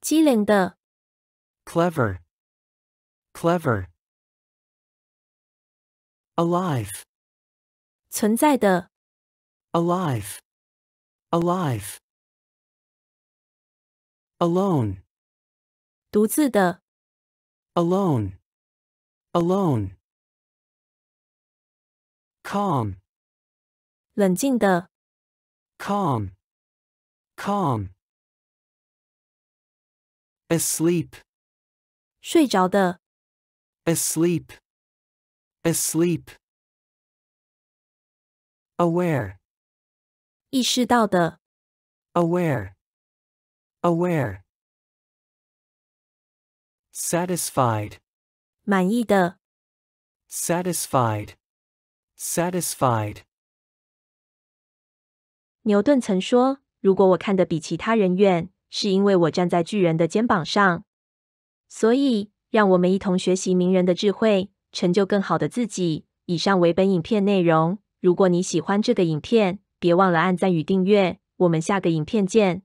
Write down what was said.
机灵的，clever，clever，alive，存在的，alive，alive，alone，独自的，alone，alone，calm，冷静的，calm，calm。asleep 睡着的 asleep asleep aware 意识到的 aware aware satisfied 满意的 satisfied satisfied 牛顿曾说：“如果我看得比其他人远，是因为我站在巨人的肩膀上，所以让我们一同学习名人的智慧，成就更好的自己。以上为本影片内容。如果你喜欢这个影片，别忘了按赞与订阅。我们下个影片见。